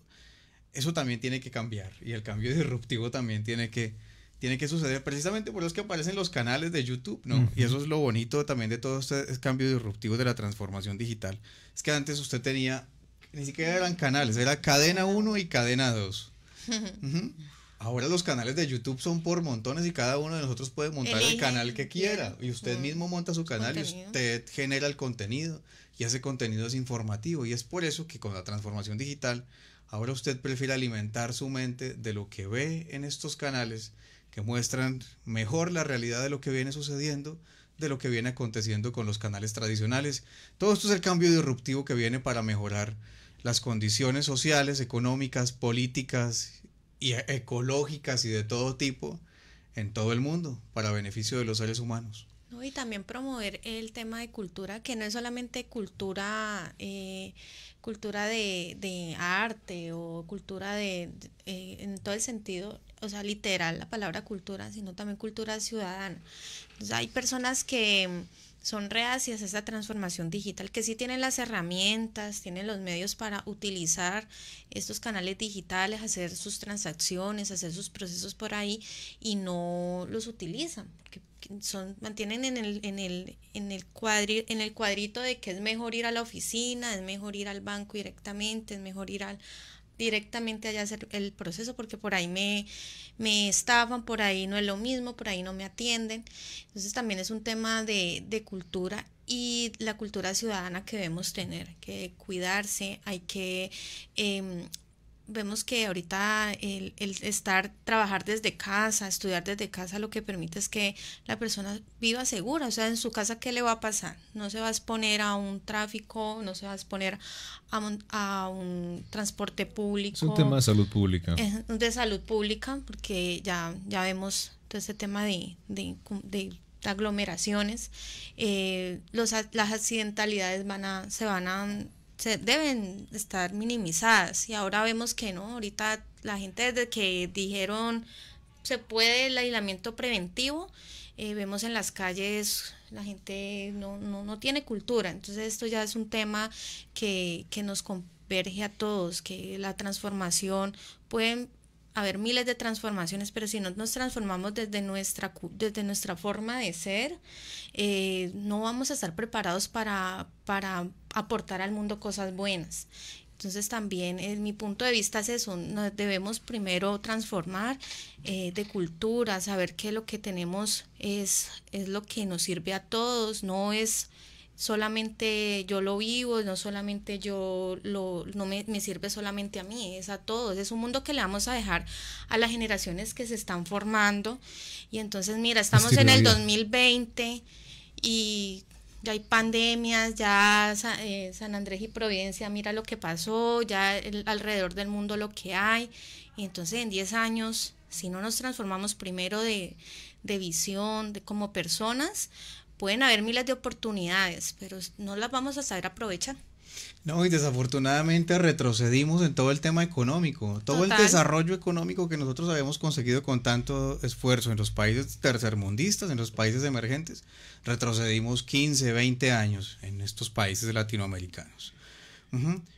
eso también tiene que cambiar. Y el cambio disruptivo también tiene que, tiene que suceder, precisamente por eso que aparecen los canales de YouTube, ¿no? Y eso es lo bonito también de todo este cambio disruptivo de la transformación digital. Es que antes usted tenía, ni siquiera eran canales, era cadena 1 y cadena 2. Ahora los canales de YouTube son por montones y cada uno de nosotros puede montar el, canal que quiera. Y usted mm. mismo monta su canal y usted genera el contenido. Y ese contenido es informativo. Y es por eso que con la transformación digital, ahora usted prefiere alimentar su mente de lo que ve en estos canales que muestran mejor la realidad de lo que viene sucediendo, de lo que viene aconteciendo con los canales tradicionales. Todo esto es el cambio disruptivo que viene para mejorar las condiciones sociales, económicas, políticas y e-, ecológicas y de todo tipo en todo el mundo para beneficio de los seres humanos. No, y también promover el tema de cultura, que no es solamente cultura, eh, cultura de, arte o cultura de, eh, en todo el sentido, o sea, literal la palabra cultura, sino también cultura ciudadana. hay personas que son reacias a esta transformación digital, que sí tienen las herramientas, tienen los medios para utilizar estos canales digitales, hacer sus transacciones, hacer sus procesos por ahí y no los utilizan, porque son, mantienen en el, en, el, en, el cuadri, en el cuadrito de que es mejor ir a la oficina, es mejor ir al banco directamente, es mejor ir al, directamente allá hacer el proceso porque por ahí me, me estafan, por ahí no es lo mismo, por ahí no me atienden. Entonces también es un tema de, de cultura y la cultura ciudadana que debemos tener, que cuidarse, hay que em, vemos que ahorita el, el, estar, trabajar desde casa, estudiar desde casa, lo que permite es que la persona viva segura, o sea, en su casa, ¿qué le va a pasar? No se va a exponer a un tráfico, no se va a exponer a un, transporte público. Es un tema de salud pública. Es de salud pública, porque ya, ya vemos todo este tema de, de, aglomeraciones, eh, los, las accidentalidades van a, se van a se deben estar minimizadas y ahora vemos que no, ahorita la gente desde que dijeron se puede el aislamiento preventivo, eh, vemos en las calles la gente no, no, no, tiene cultura, entonces esto ya es un tema que, que nos converge a todos, que la transformación pueden haber miles de transformaciones, pero si no nos transformamos desde nuestra, desde nuestra forma de ser, eh, no vamos a estar preparados para, para aportar al mundo cosas buenas. Entonces también en mi punto de vista es eso, debemos primero transformar eh, de cultura, saber que lo que tenemos es, es lo que nos sirve a todos, no es solamente yo lo vivo, no solamente yo lo, no me, sirve solamente a mí, es a todos. Es un mundo que le vamos a dejar a las generaciones que se están formando. Y entonces, mira, estamos en el 2020 y ya hay pandemias, ya eh, San Andrés y Providencia, mira lo que pasó, ya alrededor del mundo lo que hay. Y entonces en 10 años, si no nos transformamos primero de, de visión, de como personas, pueden haber miles de oportunidades, pero no las vamos a saber aprovechar. No, y desafortunadamente retrocedimos en todo el tema económico, todo el desarrollo económico que nosotros habíamos conseguido con tanto esfuerzo en los países tercermundistas, en los países emergentes, retrocedimos 15, 20 años en estos países latinoamericanos.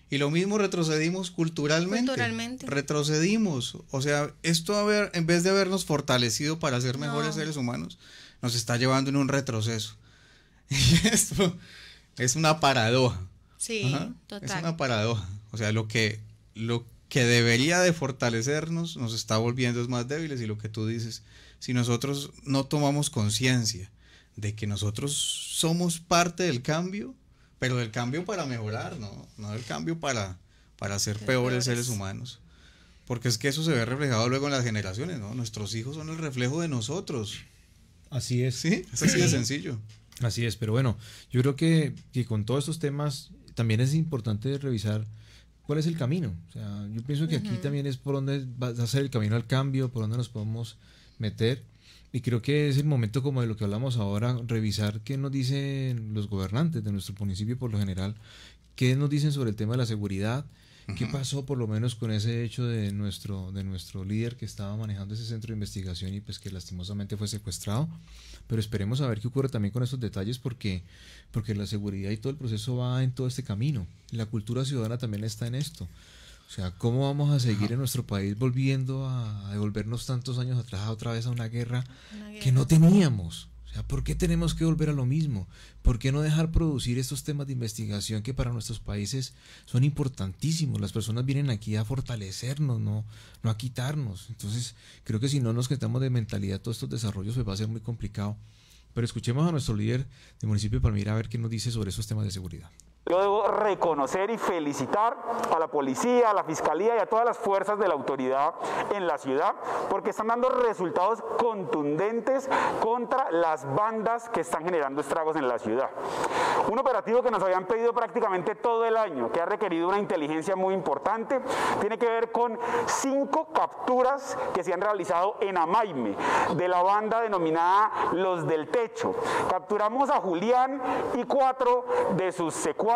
Y lo mismo retrocedimos culturalmente. Culturalmente. Retrocedimos. O sea, esto haber, en vez de habernos fortalecido para ser mejores seres humanos, nos está llevando en un retroceso. Y esto es una paradoja. Sí, total. Es una paradoja. O sea, lo que, lo que debería de fortalecernos nos está volviendo más débiles y lo que tú dices, si nosotros no tomamos conciencia de que nosotros somos parte del cambio, pero del cambio para mejorar, no, no del cambio para, para ser peores, seres humanos. Porque es que eso se ve reflejado luego en las generaciones, Nuestros hijos son el reflejo de nosotros. Así es. Sí, es así de sencillo. Así es, pero bueno, yo creo que, con todos estos temas también es importante revisar cuál es el camino. O sea, yo pienso que aquí también es por donde va a ser el camino al cambio, por donde nos podemos meter. Y creo que es el momento como de lo que hablamos ahora, revisar qué nos dicen los gobernantes de nuestro municipio por lo general, qué nos dicen sobre el tema de la seguridad, ¿Qué pasó por lo menos con ese hecho de nuestro, de nuestro líder que estaba manejando ese centro de investigación y pues que lastimosamente fue secuestrado? Pero esperemos a ver qué ocurre también con esos detalles porque, porque la seguridad y todo el proceso va en todo este camino. La cultura ciudadana también está en esto. O sea, ¿cómo vamos a seguir en nuestro país volviendo a, devolvernos tantos años atrás otra vez a una guerra, que no teníamos? ¿por qué tenemos que volver a lo mismo? ¿Por qué no dejar producir estos temas de investigación que para nuestros países son importantísimos? Las personas vienen aquí a fortalecernos, no, no a quitarnos. Entonces, creo que si no nos quitamos de mentalidad todos estos desarrollos, pues va a ser muy complicado. Pero escuchemos a nuestro líder del municipio de Palmira a ver qué nos dice sobre esos temas de seguridad. Yo debo reconocer y felicitar a la policía, a la fiscalía y a todas las fuerzas de la autoridad en la ciudad porque están dando resultados contundentes contra las bandas que están generando estragos en la ciudad. Un operativo que nos habían pedido prácticamente todo el año, que ha requerido una inteligencia muy importante, tiene que ver con cinco capturas que se han realizado en Amaime de la banda denominada Los del Techo. Capturamos a Julián y cuatro de sus secuaces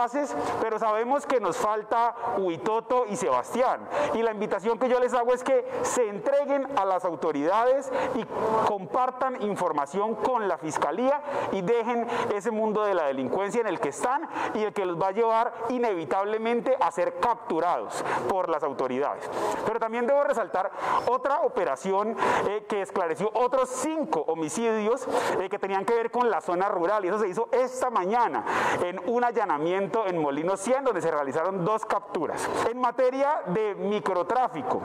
pero sabemos que nos falta Huitoto y Sebastián. Y la invitación que yo les hago es que se entreguen a las autoridades y compartan información con la Fiscalía y dejen ese mundo de la delincuencia en el que están y el que los va a llevar inevitablemente a ser capturados por las autoridades. Pero también debo resaltar otra operación eh, que esclareció otros cinco homicidios eh, que tenían que ver con la zona rural y eso se hizo esta mañana en un allanamiento en Molino 100 donde se realizaron dos capturas. En materia de microtráfico,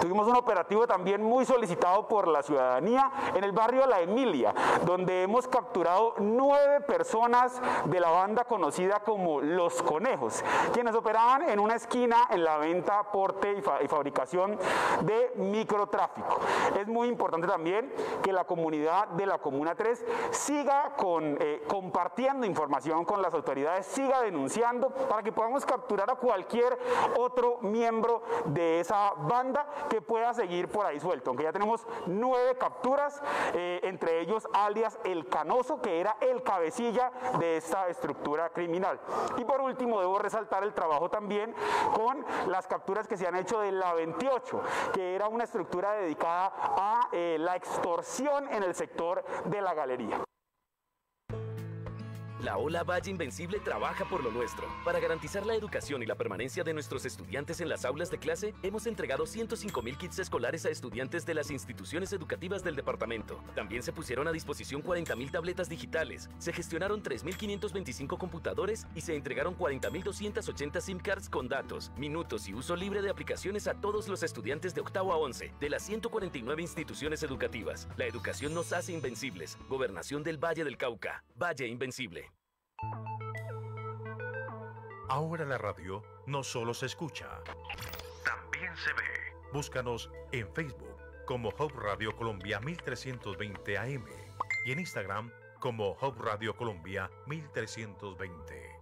tuvimos un operativo también muy solicitado por la ciudadanía en el barrio La Emilia, donde hemos capturado nueve personas de la banda conocida como Los Conejos, quienes operaban en una esquina en la venta, porte y, fabricación de microtráfico. Es muy importante también que la comunidad de la Comuna 3 siga eh, compartiendo información con las autoridades, siga denunciando para que podamos capturar a cualquier otro miembro de esa banda que pueda seguir por ahí suelto. Aunque ya tenemos nueve capturas, eh, entre ellos alias El Canoso, que era el cabecilla de esta estructura criminal. Y por último, debo resaltar el trabajo también con las capturas que se han hecho de la 28, que era una estructura dedicada a eh, la extorsión en el sector de la galería. La Ola Valle Invencible trabaja por lo nuestro. Para garantizar la educación y la permanencia de nuestros estudiantes en las aulas de clase, hemos entregado 105.000 kits escolares a estudiantes de las instituciones educativas del departamento. También se pusieron a disposición 40.000 tabletas digitales, se gestionaron 3.525 computadores y se entregaron 40.280 SIM cards con datos, minutos y uso libre de aplicaciones a todos los estudiantes de octavo a 11 de las 149 instituciones educativas. La educación nos hace invencibles. Gobernación del Valle del Cauca. Valle Invencible. Ahora la radio no solo se escucha, también se ve. Búscanos en Facebook como Hub Radio Colombia 1320 AM y en Instagram como Hub Radio Colombia 1320.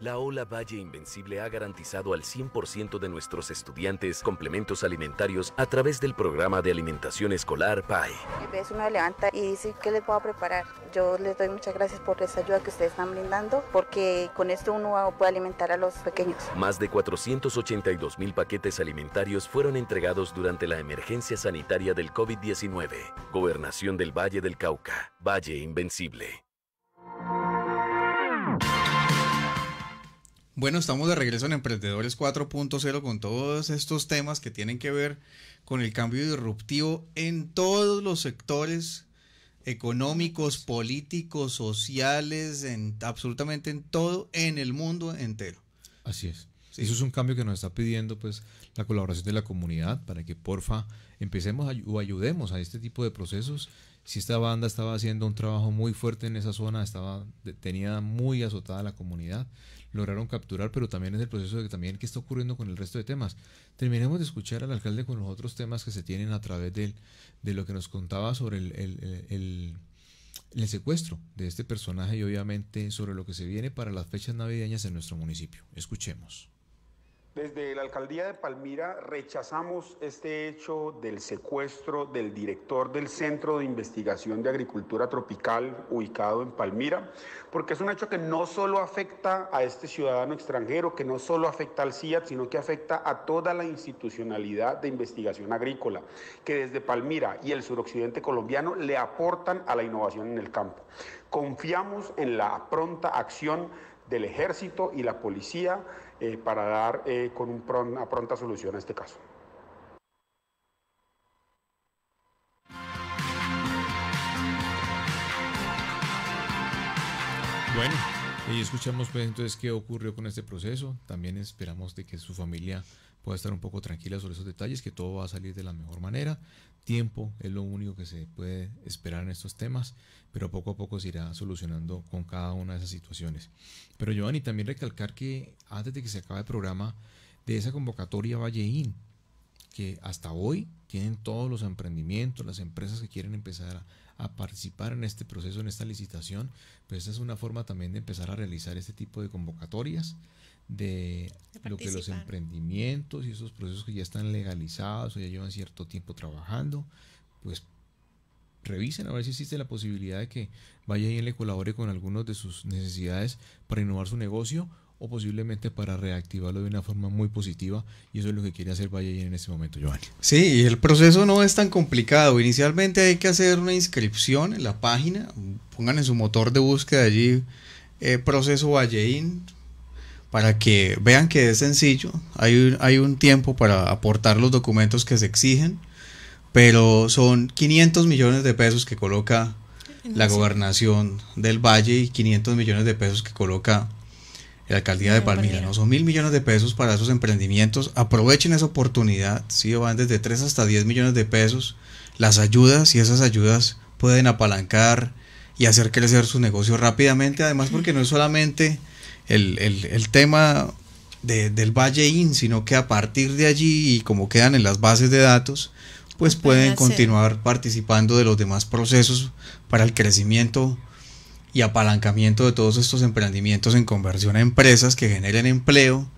La Ola Valle Invencible ha garantizado al 100% de nuestros estudiantes complementos alimentarios a través del programa de alimentación escolar PAE. Es una uno levanta y dice, ¿qué les puedo preparar? Yo les doy muchas gracias por esa ayuda que ustedes están brindando, porque con esto uno puede alimentar a los pequeños. Más de 482 mil paquetes alimentarios fueron entregados durante la emergencia sanitaria del COVID-19. Gobernación del Valle del Cauca, Valle Invencible. Bueno, estamos de regreso en Emprendedores 4.0 con todos estos temas que tienen que ver con el cambio disruptivo en todos los sectores económicos, políticos, sociales, en, absolutamente en todo, en el mundo entero. Así es. Eso es un cambio que nos está pidiendo pues la colaboración de la comunidad para que porfa empecemos o ayudemos a este tipo de procesos. Si esta banda estaba haciendo un trabajo muy fuerte en esa zona, estaba tenía muy azotada la comunidad lograron capturar, pero también es el proceso de que también qué está ocurriendo con el resto de temas. Terminemos de escuchar al alcalde con los otros temas que se tienen a través de lo que nos contaba sobre el secuestro de este personaje y obviamente sobre lo que se viene para las fechas navideñas en nuestro municipio. Escuchemos. Desde la alcaldía de Palmira rechazamos este hecho del secuestro del director del Centro de Investigación de Agricultura Tropical ubicado en Palmira, porque es un hecho que no solo afecta a este ciudadano extranjero, que no solo afecta al CIAT, sino que afecta a toda la institucionalidad de investigación agrícola, que desde Palmira y el suroccidente colombiano le aportan a la innovación en el campo. Confiamos en la pronta acción del ejército y la policía eh, para dar eh, con una pronta solución a este caso. Bueno, y escuchamos pues entonces qué ocurrió con este proceso. También esperamos de que su familia puede estar un poco tranquila sobre esos detalles, que todo va a salir de la mejor manera. Tiempo es lo único que se puede esperar en estos temas, pero poco a poco se irá solucionando con cada una de esas situaciones. Pero Giovanni, también recalcar que antes de que se acabe el programa de esa convocatoria Valleín, que hasta hoy tienen todos los emprendimientos, las empresas que quieren empezar a, participar en este proceso, en esta licitación, pues esa es una forma también de empezar a realizar este tipo de convocatorias de, lo que los emprendimientos y esos procesos que ya están legalizados o ya llevan cierto tiempo trabajando, pues revisen a ver si existe la posibilidad de que vaya le colabore con algunas de sus necesidades para innovar su negocio o posiblemente para reactivarlo de una forma muy positiva y eso es lo que quiere hacer Valleín en este momento, Giovanni. Sí, el proceso no es tan complicado. Inicialmente hay que hacer una inscripción en la página, pongan en su motor de búsqueda allí eh, proceso Valleín, para que vean que es sencillo. Hay un, hay un tiempo para aportar los documentos que se exigen, pero son 500 millones de pesos que coloca la gobernación del Valle y 500 millones de pesos que coloca la alcaldía de Palmira, ¿no? Son mil millones de pesos para esos emprendimientos. Aprovechen esa oportunidad, si Van desde 3 hasta 10 millones de pesos. Las ayudas y esas ayudas pueden apalancar y hacer crecer su negocio rápidamente. Además, porque no es solamente el, tema del Valle IN, sino que a partir de allí y como quedan en las bases de datos, pues pueden continuar participando de los demás procesos para el crecimiento y apalancamiento de todos estos emprendimientos en conversión a empresas que generen empleo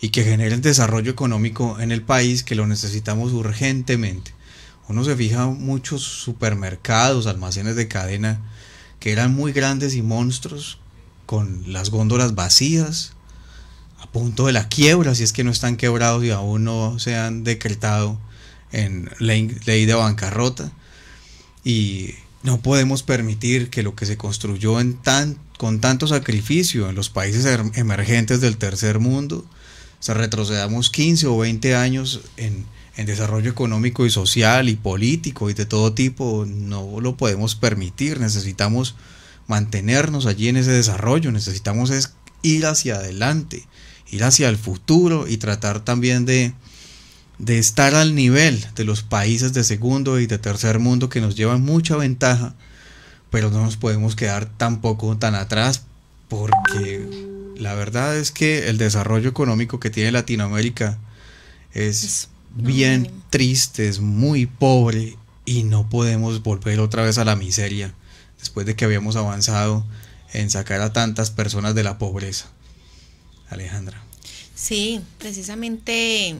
y que generen desarrollo económico en el país que lo necesitamos urgentemente. Uno se fija muchos supermercados, almacenes de cadena que eran muy grandes y monstruos con las góndolas vacías, a punto de la quiebra, si es que no están quebrados y aún no se han decretado en ley, ley de bancarrota. Y no podemos permitir que lo que se construyó en tan, con tanto sacrificio en los países em, emergentes del tercer mundo, se retrocedamos 15 o 20 años en, en desarrollo económico y social y político y de todo tipo, no lo podemos permitir. Necesitamos mantenernos allí en ese desarrollo, necesitamos es ir hacia adelante, ir hacia el futuro y tratar también de, de estar al nivel de los países de segundo y de tercer mundo que nos llevan mucha ventaja, pero no nos podemos quedar tampoco tan atrás porque la verdad es que el desarrollo económico que tiene Latinoamérica es, es bien triste, es muy pobre y no podemos volver otra vez a la miseria después de que habíamos avanzado en sacar a tantas personas de la pobreza. Alejandra. Sí, precisamente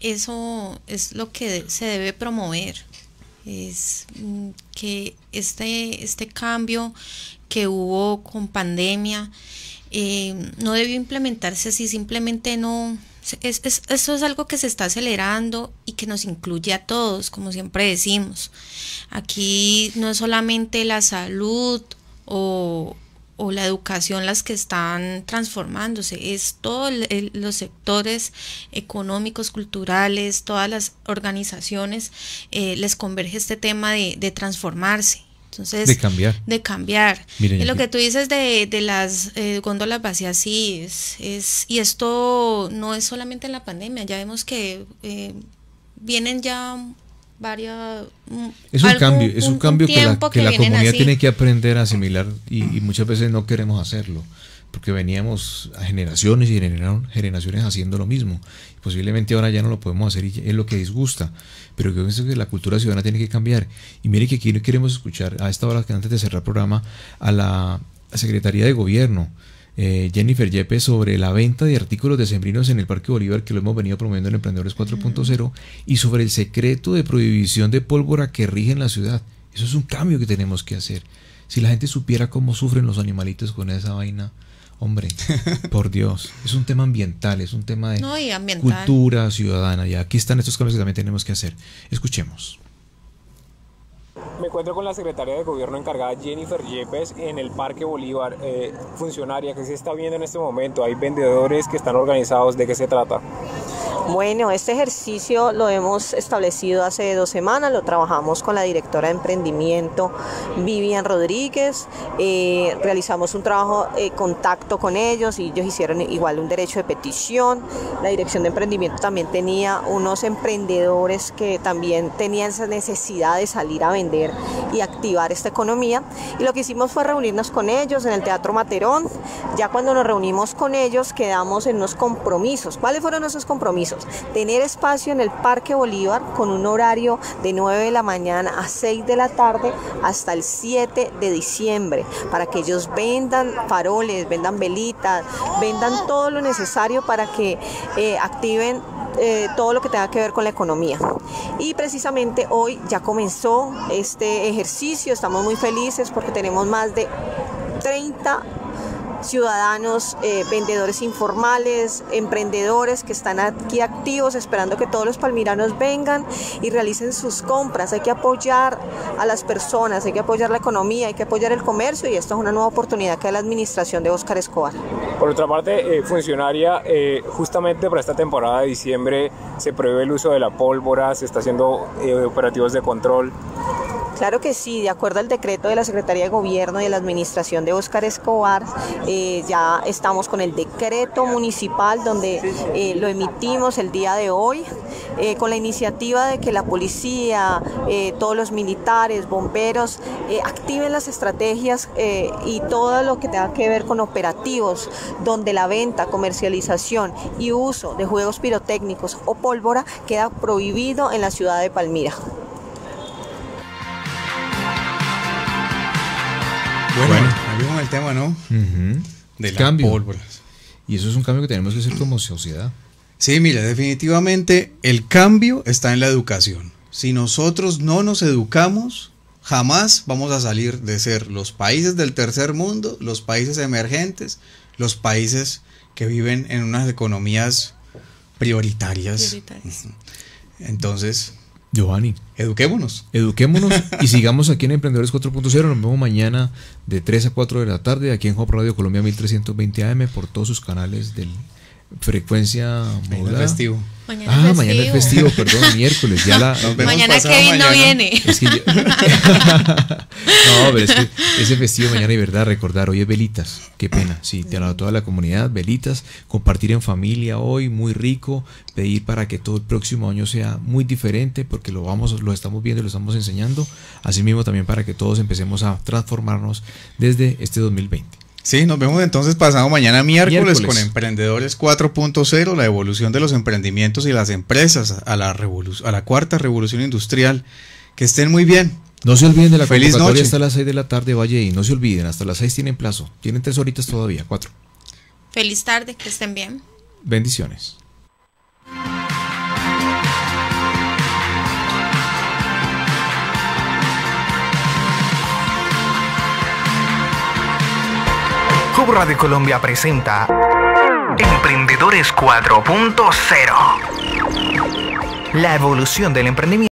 eso es lo que se debe promover, es mm, que este, este cambio que hubo con pandemia, eh, no debió implementarse así, simplemente no. Es, es, esto es algo que se está acelerando y que nos incluye a todos, como siempre decimos. Aquí no es solamente la salud o, la educación las que están transformándose, es todos los sectores económicos, culturales, todas las organizaciones eh, les converge este tema de transformarse de cambiar. De cambiar. y lo que tú dices de, de las góndolas eh, vacías, sí, es, es, y esto no es solamente en la pandemia, ya vemos que eh, vienen ya varias... Mm, es un cambio, es un, cambio que la, comunidad tiene que aprender a asimilar y, y, muchas veces no queremos hacerlo, porque veníamos a generaciones y generaron, generaciones haciendo lo mismo posiblemente ahora ya no lo podemos hacer y es lo que disgusta, pero yo pienso que la cultura ciudadana tiene que cambiar. Y mire que aquí no queremos escuchar a esta hora, que antes de cerrar el programa, a la Secretaría de Gobierno. Eh, Jennifer Yepe sobre la venta de artículos de sembrinos en el Parque Bolívar que lo hemos venido promoviendo en Emprendedores 4.0 y sobre el secreto de prohibición de pólvora que rige en la ciudad. Eso es un cambio que tenemos que hacer. Si la gente supiera cómo sufren los animalitos con esa vaina, Hombre, por Dios, es un tema ambiental, es un tema de cultura ciudadana. Y aquí están estos cambios que también tenemos que hacer. Escuchemos. Me encuentro con la secretaria de gobierno encargada Jennifer Yepes en el Parque Bolívar, eh, funcionaria que se está viendo en este momento. Hay vendedores que están organizados. ¿De qué se trata? Bueno, este ejercicio lo hemos establecido hace dos semanas, lo trabajamos con la directora de emprendimiento Vivian Rodríguez, eh, realizamos un trabajo eh, contacto con ellos y ellos hicieron igual un derecho de petición. La dirección de emprendimiento también tenía unos emprendedores que también tenían esa necesidad de salir a vender y activar esta economía. Y lo que hicimos fue reunirnos con ellos en el Teatro Materón. Ya cuando nos reunimos con ellos quedamos en unos compromisos. ¿Cuáles fueron nuestros compromisos? Tener espacio en el Parque Bolívar con un horario de 9 de la mañana a 6 de la tarde hasta el 7 de diciembre para que ellos vendan faroles, vendan velitas, vendan todo lo necesario para que eh, activen eh, todo lo que tenga que ver con la economía. Y precisamente hoy ya comenzó este ejercicio, estamos muy felices porque tenemos más de 30 ciudadanos, eh, vendedores informales, emprendedores que están aquí activos esperando que todos los palmiranos vengan y realicen sus compras. Hay que apoyar a las personas, hay que apoyar la economía, hay que apoyar el comercio y esta es una nueva oportunidad que da la administración de Óscar Escobar. Por otra parte, eh, funcionaria, eh, justamente para esta temporada de diciembre se prevé el uso de la pólvora, se está haciendo operativos de control. Claro que sí, de acuerdo al decreto de la Secretaría de Gobierno y de la Administración de Óscar Escobar, eh, ya estamos con el decreto municipal donde eh, lo emitimos el día de hoy, eh, con la iniciativa de que la policía, todos los militares, bomberos, activen las estrategias y todo lo que tenga que ver con operativos, donde la venta, comercialización y uso de juegos pirotécnicos o pólvora queda prohibido en la ciudad de Palmira. Bueno, bueno. con el tema, ¿no? del De las pólvora. Y eso es un cambio que tenemos que hacer como sociedad. Sí, mira, definitivamente el cambio está en la educación. Si nosotros no nos educamos, jamás vamos a salir de ser los países del tercer mundo, los países emergentes, los países que viven en unas economías prioritarias. prioritarias. Entonces, Giovanni. Eduquémonos. Eduquémonos y sigamos aquí en Emprendedores 4.0. Nos vemos mañana de 3 a 4 de la tarde aquí en Hop Radio Colombia 1320 AM por todos sus canales del frecuencia ah, es festivo. ah, mañana es festivo, perdón, miércoles. Ya la, mañana Kevin no viene. no, pero es que ese festivo mañana y verdad, recordar, hoy es velitas. Qué pena. Sí, te a toda la comunidad, velitas, compartir en familia hoy, muy rico, pedir para que todo el próximo año sea muy diferente, porque lo vamos, lo estamos viendo y lo estamos enseñando. Asimismo, también para que todos empecemos a transformarnos desde este 2020. Sí, nos vemos entonces pasado mañana miércoles, con Emprendedores 4.0, la evolución de los emprendimientos y las empresas a la, a la cuarta revolución industrial. Que estén muy bien. No se olviden de la Feliz convocatoria hasta las 6 de la tarde, Valle, y no se olviden, hasta las seis tienen plazo. Tienen tres horitas todavía, cuatro. Feliz tarde, que estén bien. Bendiciones. de Colombia presenta Emprendedores 4.0. La evolución del emprendimiento.